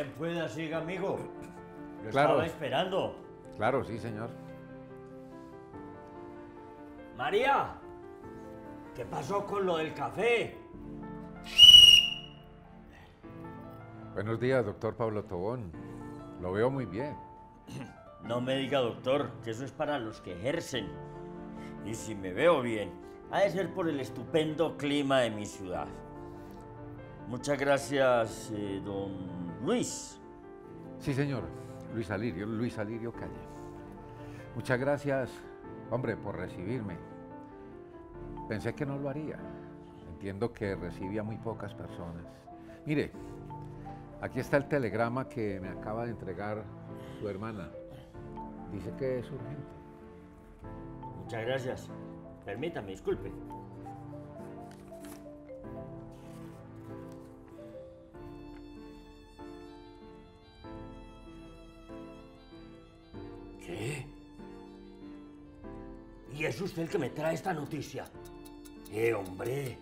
Bien pueda, siga, amigo. Lo estaba esperando. Claro, sí, señor. María, ¿qué pasó con lo del café? Buenos días, doctor Pablo Tobón. Lo veo muy bien. No me diga, doctor, que eso es para los que ejercen. Y si me veo bien, ha de ser por el estupendo clima de mi ciudad. Muchas gracias, eh, don Luis. Sí, señor. Luis Alirio, Luis Alirio Calle. Muchas gracias, hombre, por recibirme. Pensé que no lo haría. Entiendo que recibía muy pocas personas. Mire, aquí está el telegrama que me acaba de entregar su hermana. Dice que es urgente. Muchas gracias. Permítame, disculpe. el que me trae esta noticia. ¡Eh, hombre!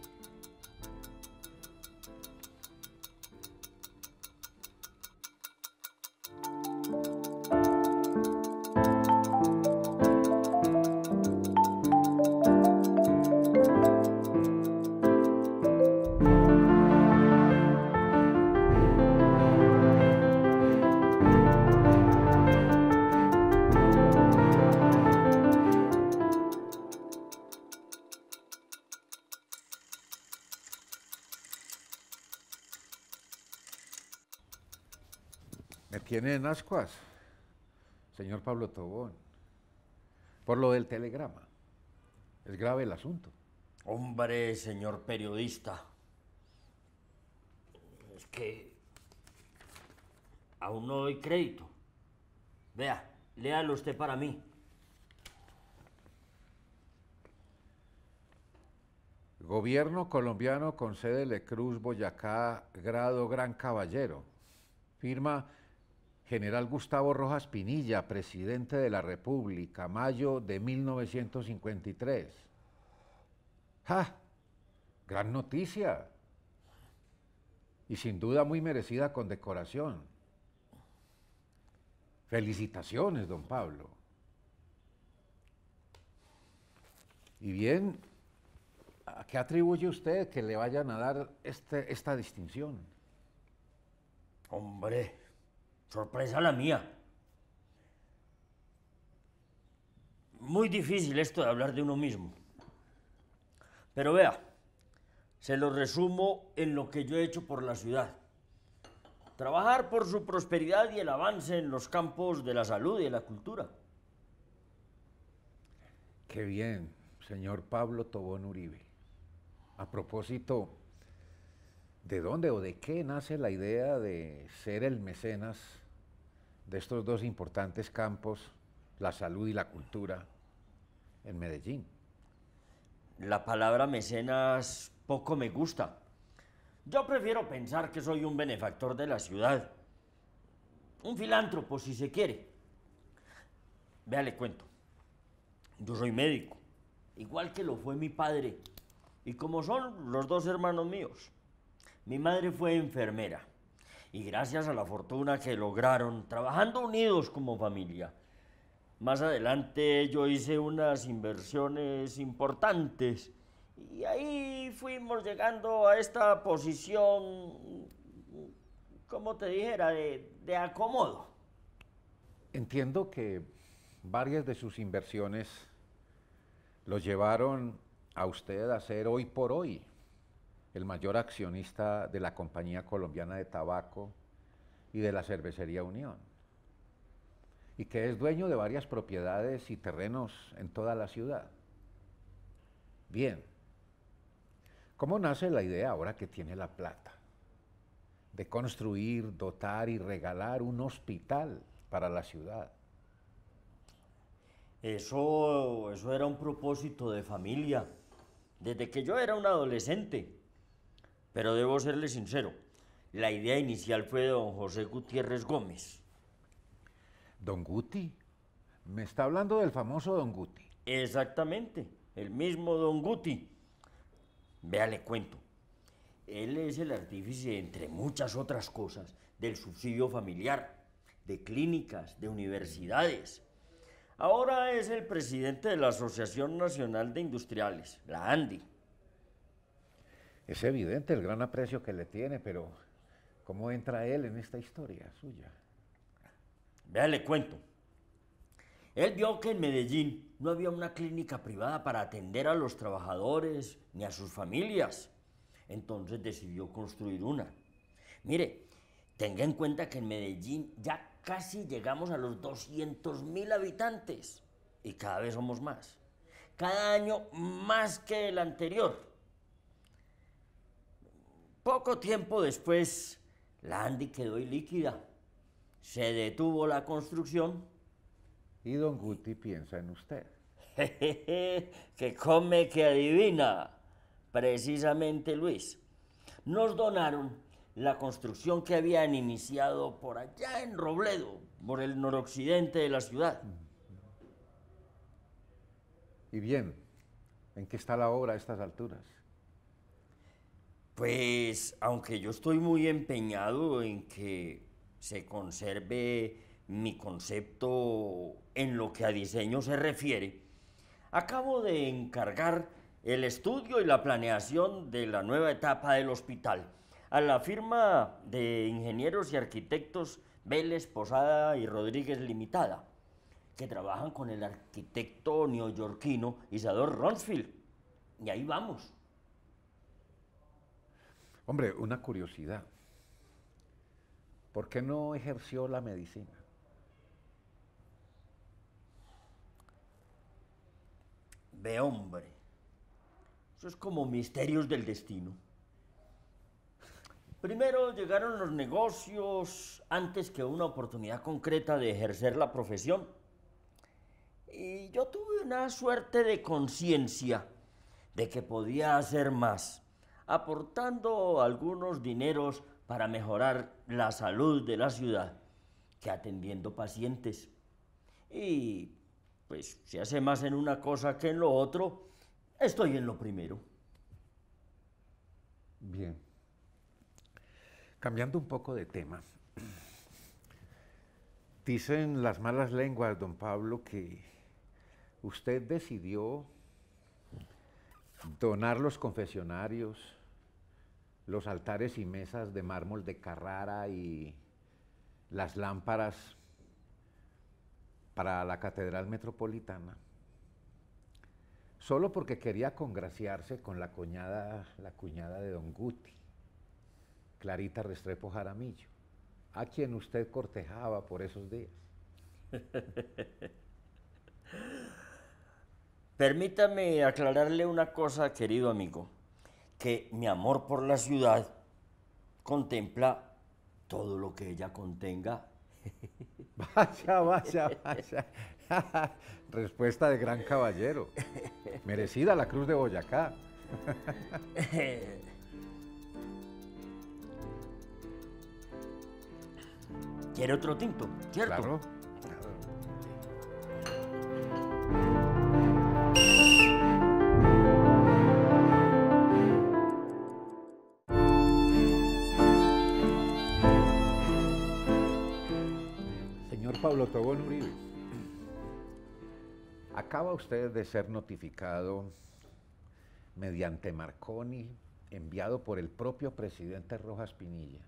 En señor Pablo Tobón, por lo del telegrama. Es grave el asunto. Hombre, señor periodista, es que aún no doy crédito. Vea, léalo usted para mí. Gobierno colombiano le Cruz Boyacá, grado Gran Caballero. Firma General Gustavo Rojas Pinilla, presidente de la República, mayo de 1953. ¡Ja! Gran noticia. Y sin duda muy merecida con decoración. Felicitaciones, don Pablo. Y bien, ¿a qué atribuye usted que le vayan a dar este, esta distinción? Hombre, Sorpresa la mía. Muy difícil esto de hablar de uno mismo. Pero vea, se lo resumo en lo que yo he hecho por la ciudad. Trabajar por su prosperidad y el avance en los campos de la salud y de la cultura. Qué bien, señor Pablo Tobón Uribe. A propósito, ¿De dónde o de qué nace la idea de ser el mecenas de estos dos importantes campos, la salud y la cultura, en Medellín? La palabra mecenas poco me gusta. Yo prefiero pensar que soy un benefactor de la ciudad, un filántropo si se quiere. Vea, cuento. Yo soy médico, igual que lo fue mi padre, y como son los dos hermanos míos. Mi madre fue enfermera y gracias a la fortuna que lograron, trabajando unidos como familia, más adelante yo hice unas inversiones importantes y ahí fuimos llegando a esta posición, como te dijera, de, acomodo. Entiendo que varias de sus inversiones los llevaron a usted a ser hoy por hoy el mayor accionista de la Compañía Colombiana de Tabaco y de la Cervecería Unión, y que es dueño de varias propiedades y terrenos en toda la ciudad. Bien, ¿cómo nace la idea ahora que tiene la plata? de construir, dotar y regalar un hospital para la ciudad. Eso, eso era un propósito de familia, desde que yo era un adolescente. Pero debo serle sincero, la idea inicial fue de don José Gutiérrez Gómez. ¿Don Guti? Me está hablando del famoso don Guti. Exactamente, el mismo don Guti. Véale le cuento. Él es el artífice, entre muchas otras cosas, del subsidio familiar, de clínicas, de universidades. Ahora es el presidente de la Asociación Nacional de Industriales, la ANDI. Es evidente el gran aprecio que le tiene, pero ¿cómo entra él en esta historia suya? Vea, le cuento. Él vio que en Medellín no había una clínica privada para atender a los trabajadores ni a sus familias. Entonces decidió construir una. Mire, tenga en cuenta que en Medellín ya casi llegamos a los 200 mil habitantes y cada vez somos más. Cada año más que el anterior. Poco tiempo después, la Andy quedó ilíquida. Se detuvo la construcción. Y don Guti piensa en usted. que come, que adivina. Precisamente Luis. Nos donaron la construcción que habían iniciado por allá en Robledo, por el noroccidente de la ciudad. Y bien, ¿en qué está la obra a estas alturas? Pues aunque yo estoy muy empeñado en que se conserve mi concepto en lo que a diseño se refiere, acabo de encargar el estudio y la planeación de la nueva etapa del hospital a la firma de ingenieros y arquitectos Vélez, Posada y Rodríguez Limitada, que trabajan con el arquitecto neoyorquino Isador Ronsfield. Y ahí vamos. Hombre, una curiosidad. ¿Por qué no ejerció la medicina? Ve, hombre. Eso es como misterios del destino. Primero llegaron los negocios antes que una oportunidad concreta de ejercer la profesión. Y yo tuve una suerte de conciencia de que podía hacer más aportando algunos dineros para mejorar la salud de la ciudad que atendiendo pacientes. Y pues si hace más en una cosa que en lo otro, estoy en lo primero. Bien. Cambiando un poco de tema. Dicen las malas lenguas, don Pablo, que usted decidió donar los confesionarios los altares y mesas de mármol de Carrara y las lámparas para la Catedral Metropolitana, solo porque quería congraciarse con la cuñada, la cuñada de Don Guti, Clarita Restrepo Jaramillo, a quien usted cortejaba por esos días. Permítame aclararle una cosa, querido amigo que mi amor por la ciudad contempla todo lo que ella contenga. Vaya, vaya, vaya. Respuesta de gran caballero. Merecida la Cruz de Boyacá. ¿Quiere otro tinto? ¿Cierto? Claro. usted de ser notificado mediante Marconi, enviado por el propio presidente Rojas Pinilla,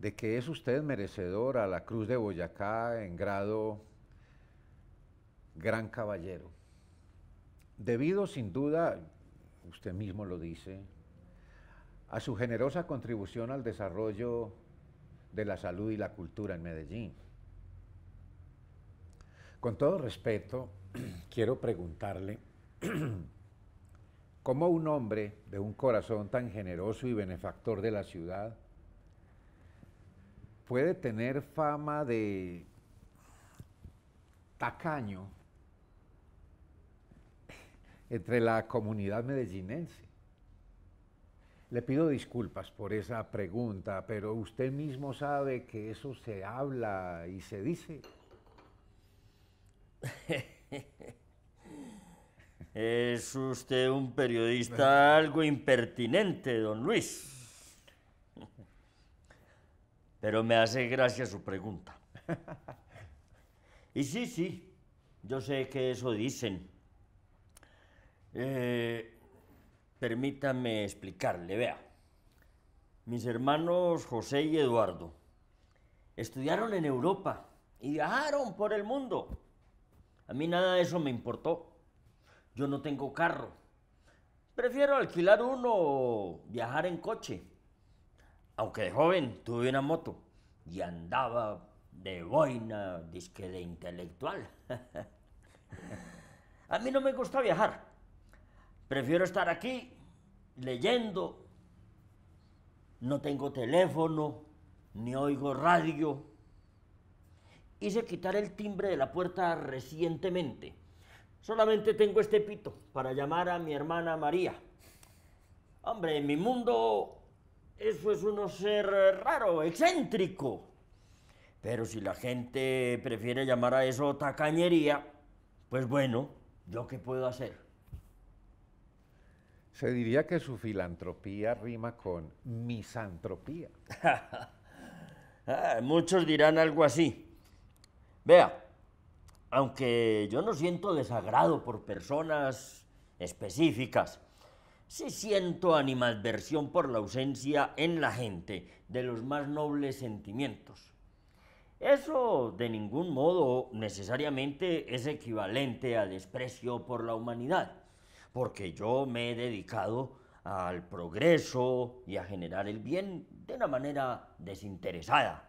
de que es usted merecedor a la Cruz de Boyacá en grado Gran Caballero. Debido sin duda, usted mismo lo dice, a su generosa contribución al desarrollo de la salud y la cultura en Medellín. Con todo respeto, quiero preguntarle cómo un hombre de un corazón tan generoso y benefactor de la ciudad puede tener fama de tacaño entre la comunidad medellinense. Le pido disculpas por esa pregunta, pero usted mismo sabe que eso se habla y se dice. es usted un periodista algo impertinente, don Luis. Pero me hace gracia su pregunta. Y sí, sí, yo sé que eso dicen. Eh, permítame explicarle, vea. Mis hermanos José y Eduardo estudiaron en Europa y viajaron por el mundo. A mí nada de eso me importó. Yo no tengo carro. Prefiero alquilar uno o viajar en coche. Aunque de joven tuve una moto y andaba de boina, disque de intelectual. A mí no me gusta viajar. Prefiero estar aquí leyendo. No tengo teléfono, ni oigo radio hice quitar el timbre de la puerta recientemente. Solamente tengo este pito para llamar a mi hermana María. Hombre, en mi mundo eso es uno ser raro, excéntrico. Pero si la gente prefiere llamar a eso tacañería, pues bueno, ¿yo qué puedo hacer? Se diría que su filantropía rima con misantropía. Ah, muchos dirán algo así. Vea, aunque yo no siento desagrado por personas específicas, sí siento animadversión por la ausencia en la gente de los más nobles sentimientos. Eso de ningún modo necesariamente es equivalente a desprecio por la humanidad, porque yo me he dedicado al progreso y a generar el bien de una manera desinteresada.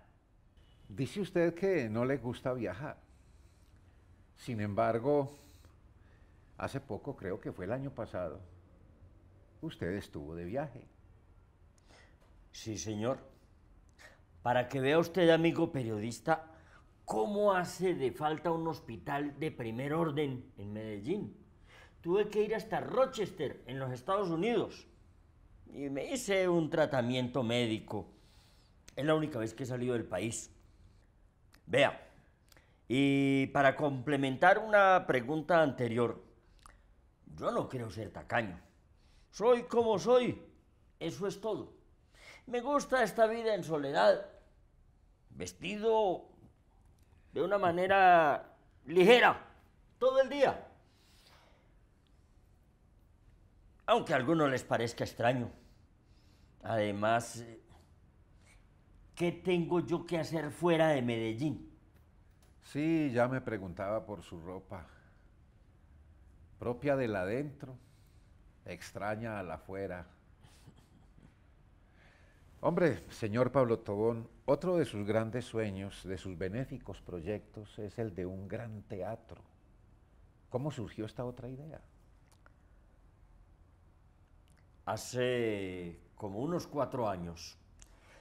Dice usted que no le gusta viajar. Sin embargo, hace poco, creo que fue el año pasado, usted estuvo de viaje. Sí, señor. Para que vea usted, amigo periodista, cómo hace de falta un hospital de primer orden en Medellín. Tuve que ir hasta Rochester, en los Estados Unidos, y me hice un tratamiento médico. Es la única vez que he salido del país. Vea, y para complementar una pregunta anterior, yo no quiero ser tacaño. Soy como soy, eso es todo. Me gusta esta vida en soledad, vestido de una manera ligera, todo el día. Aunque a algunos les parezca extraño. Además, ¿qué tengo yo que hacer fuera de Medellín? Sí, ya me preguntaba por su ropa, propia del adentro, extraña la afuera. Hombre, señor Pablo Tobón, otro de sus grandes sueños, de sus benéficos proyectos, es el de un gran teatro. ¿Cómo surgió esta otra idea? Hace como unos cuatro años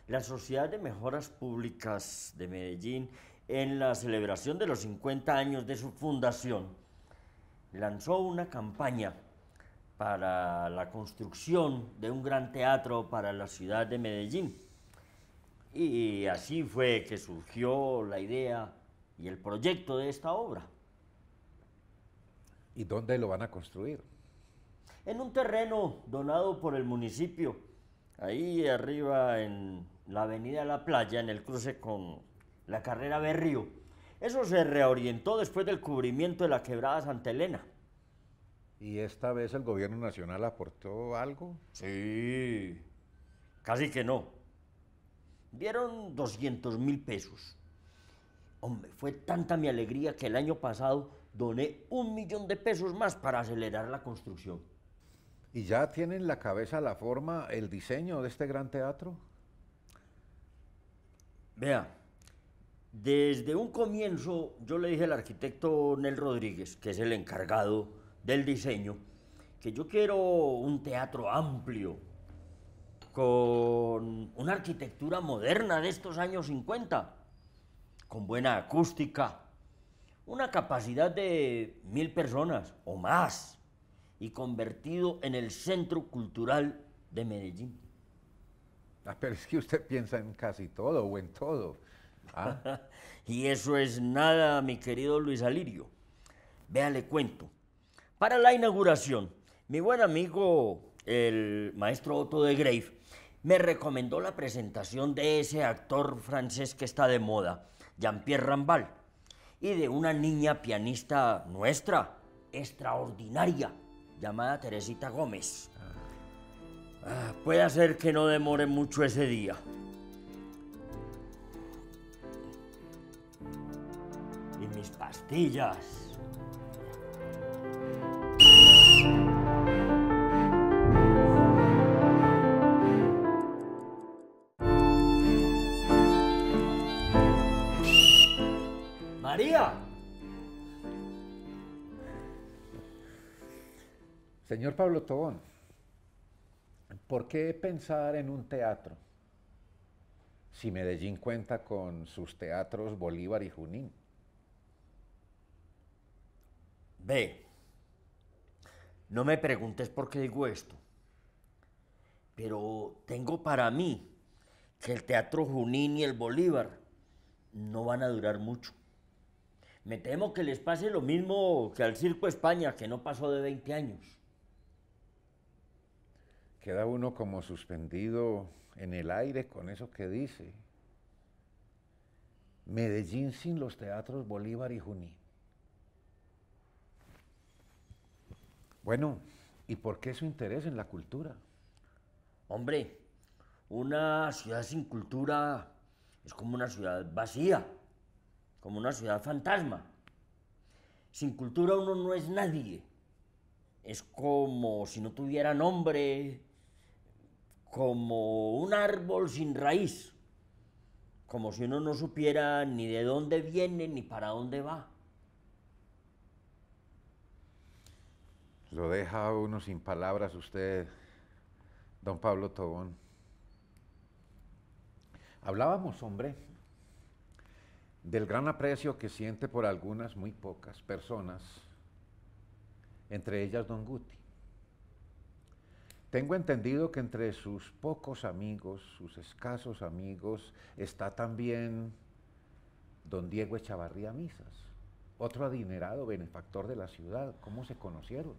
la Sociedad de Mejoras Públicas de Medellín, en la celebración de los 50 años de su fundación, lanzó una campaña para la construcción de un gran teatro para la ciudad de Medellín. Y así fue que surgió la idea y el proyecto de esta obra. ¿Y dónde lo van a construir? En un terreno donado por el municipio, ahí arriba en la avenida La Playa en el cruce con la carrera Berrío. Eso se reorientó después del cubrimiento de la quebrada Santa Elena. ¿Y esta vez el gobierno nacional aportó algo? Sí, casi que no. Dieron 200 mil pesos. Hombre, fue tanta mi alegría que el año pasado doné un millón de pesos más para acelerar la construcción. ¿Y ya tienen la cabeza la forma, el diseño de este gran teatro? Vea, desde un comienzo yo le dije al arquitecto Nel Rodríguez, que es el encargado del diseño, que yo quiero un teatro amplio, con una arquitectura moderna de estos años 50, con buena acústica, una capacidad de mil personas o más, y convertido en el centro cultural de Medellín. Ah, pero es que usted piensa en casi todo o en todo. Ah. y eso es nada, mi querido Luis Alirio. Véale cuento. Para la inauguración, mi buen amigo, el maestro Otto de Grave, me recomendó la presentación de ese actor francés que está de moda, Jean-Pierre Rambal, y de una niña pianista nuestra, extraordinaria, llamada Teresita Gómez. Ah. Ah, puede ser que no demore mucho ese día. Y mis pastillas. María. Señor Pablo Tobón. ¿Por qué pensar en un teatro? Si Medellín cuenta con sus teatros Bolívar y Junín. Ve, no me preguntes por qué digo esto, pero tengo para mí que el Teatro Junín y el Bolívar no van a durar mucho. Me temo que les pase lo mismo que al Circo España, que no pasó de 20 años queda uno como suspendido en el aire con eso que dice. Medellín sin los teatros Bolívar y Junín. Bueno, ¿y por qué su interés en la cultura? Hombre, una ciudad sin cultura es como una ciudad vacía, como una ciudad fantasma. Sin cultura uno no es nadie. Es como si no tuviera nombre, como un árbol sin raíz, como si uno no supiera ni de dónde viene ni para dónde va. Lo deja uno sin palabras usted, don Pablo Tobón. Hablábamos, hombre, del gran aprecio que siente por algunas muy pocas personas, entre ellas don Guti. Tengo entendido que entre sus pocos amigos, sus escasos amigos, está también don Diego Echavarría Misas, otro adinerado benefactor de la ciudad. ¿Cómo se conocieron?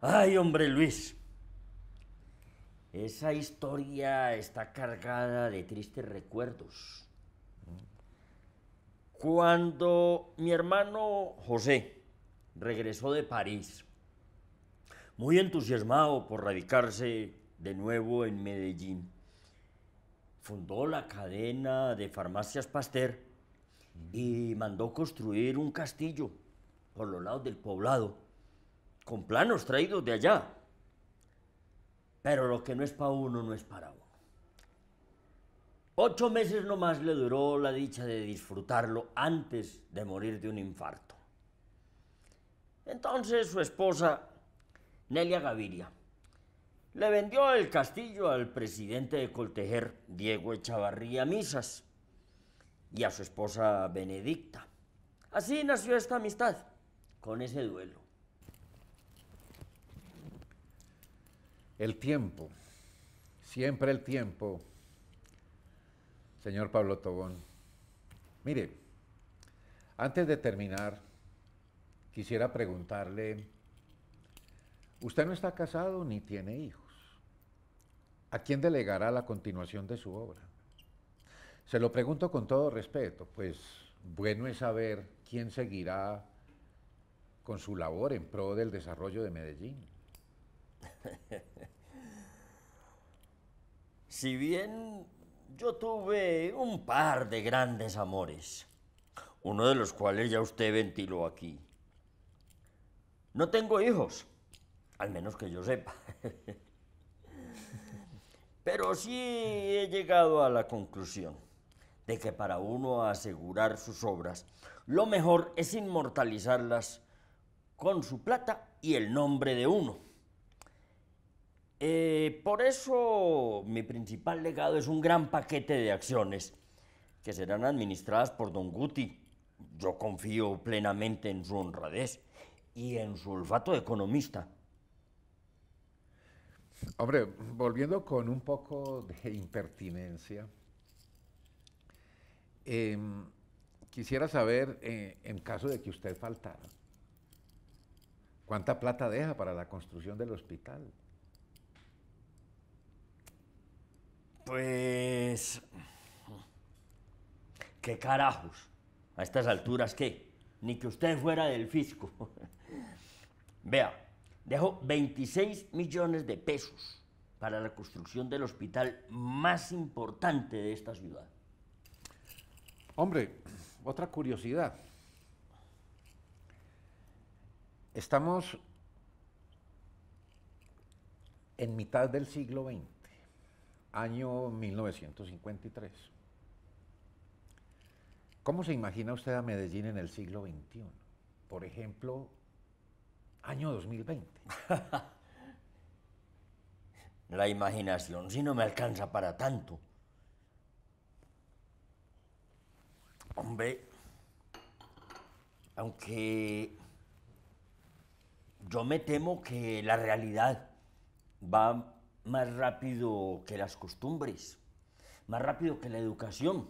Ay, hombre Luis, esa historia está cargada de tristes recuerdos. Cuando mi hermano José regresó de París, muy entusiasmado por radicarse de nuevo en Medellín. Fundó la cadena de farmacias Pasteur y mandó construir un castillo por los lados del poblado, con planos traídos de allá. Pero lo que no es para uno, no es para uno. Ocho meses nomás le duró la dicha de disfrutarlo antes de morir de un infarto. Entonces su esposa Nelia Gaviria. Le vendió el castillo al presidente de Coltejer, Diego Echavarría Misas, y a su esposa Benedicta. Así nació esta amistad, con ese duelo. El tiempo, siempre el tiempo, señor Pablo Tobón. Mire, antes de terminar, quisiera preguntarle Usted no está casado ni tiene hijos. ¿A quién delegará la continuación de su obra? Se lo pregunto con todo respeto, pues bueno es saber quién seguirá con su labor en pro del desarrollo de Medellín. si bien yo tuve un par de grandes amores, uno de los cuales ya usted ventiló aquí. No tengo hijos, al menos que yo sepa. Pero sí he llegado a la conclusión de que para uno asegurar sus obras, lo mejor es inmortalizarlas con su plata y el nombre de uno. Eh, por eso mi principal legado es un gran paquete de acciones que serán administradas por Don Guti. Yo confío plenamente en su honradez y en su olfato economista. Hombre, volviendo con un poco de impertinencia, em, quisiera saber, eh, en caso de que usted faltara, ¿cuánta plata deja para la construcción del hospital? Pues... ¿Qué carajos? A estas alturas, ¿qué? Ni que usted fuera del fisco. Vea, dejó 26 millones de pesos para la construcción del hospital más importante de esta ciudad. Hombre, otra curiosidad. Estamos en mitad del siglo XX, año 1953. ¿Cómo se imagina usted a Medellín en el siglo XXI? Por ejemplo, año 2020. La imaginación, si no me alcanza para tanto. Hombre, aunque yo me temo que la realidad va más rápido que las costumbres, más rápido que la educación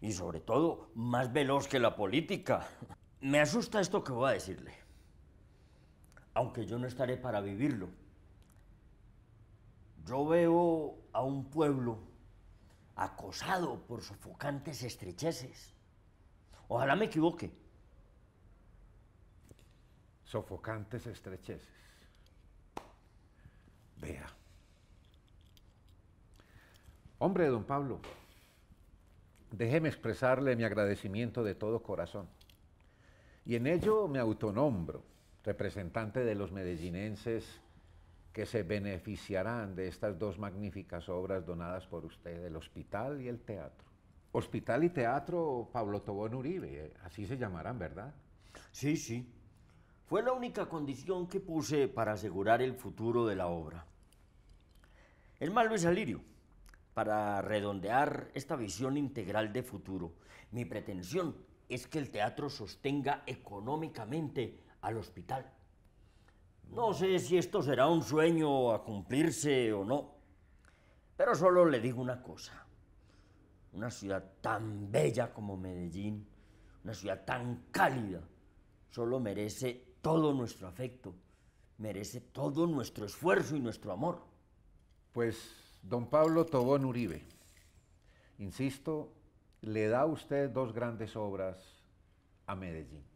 y sobre todo más veloz que la política. Me asusta esto que voy a decirle aunque yo no estaré para vivirlo. Yo veo a un pueblo acosado por sofocantes estrecheces. Ojalá me equivoque. Sofocantes estrecheces. Vea. Hombre, don Pablo, déjeme expresarle mi agradecimiento de todo corazón. Y en ello me autonombro representante de los medellinenses que se beneficiarán de estas dos magníficas obras donadas por usted, el hospital y el teatro. Hospital y teatro Pablo Tobón Uribe, así se llamarán, ¿verdad? Sí, sí. Fue la única condición que puse para asegurar el futuro de la obra. El mal Luis Alirio, para redondear esta visión integral de futuro, mi pretensión es que el teatro sostenga económicamente al hospital. No sé si esto será un sueño a cumplirse o no, pero solo le digo una cosa. Una ciudad tan bella como Medellín, una ciudad tan cálida, solo merece todo nuestro afecto, merece todo nuestro esfuerzo y nuestro amor. Pues don Pablo Tobón Uribe, insisto, le da usted dos grandes obras a Medellín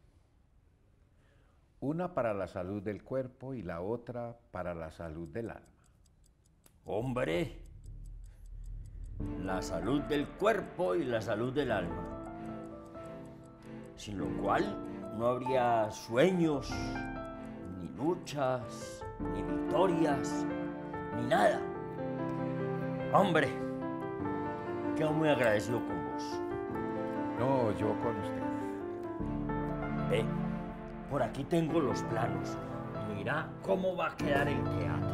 una para la salud del cuerpo y la otra para la salud del alma. Hombre, la salud del cuerpo y la salud del alma. Sin lo cual no habría sueños, ni luchas, ni victorias, ni nada. Hombre, quedo muy agradecido con vos. No, yo con usted. Por aquí tengo los planos. Mira cómo va a quedar el teatro.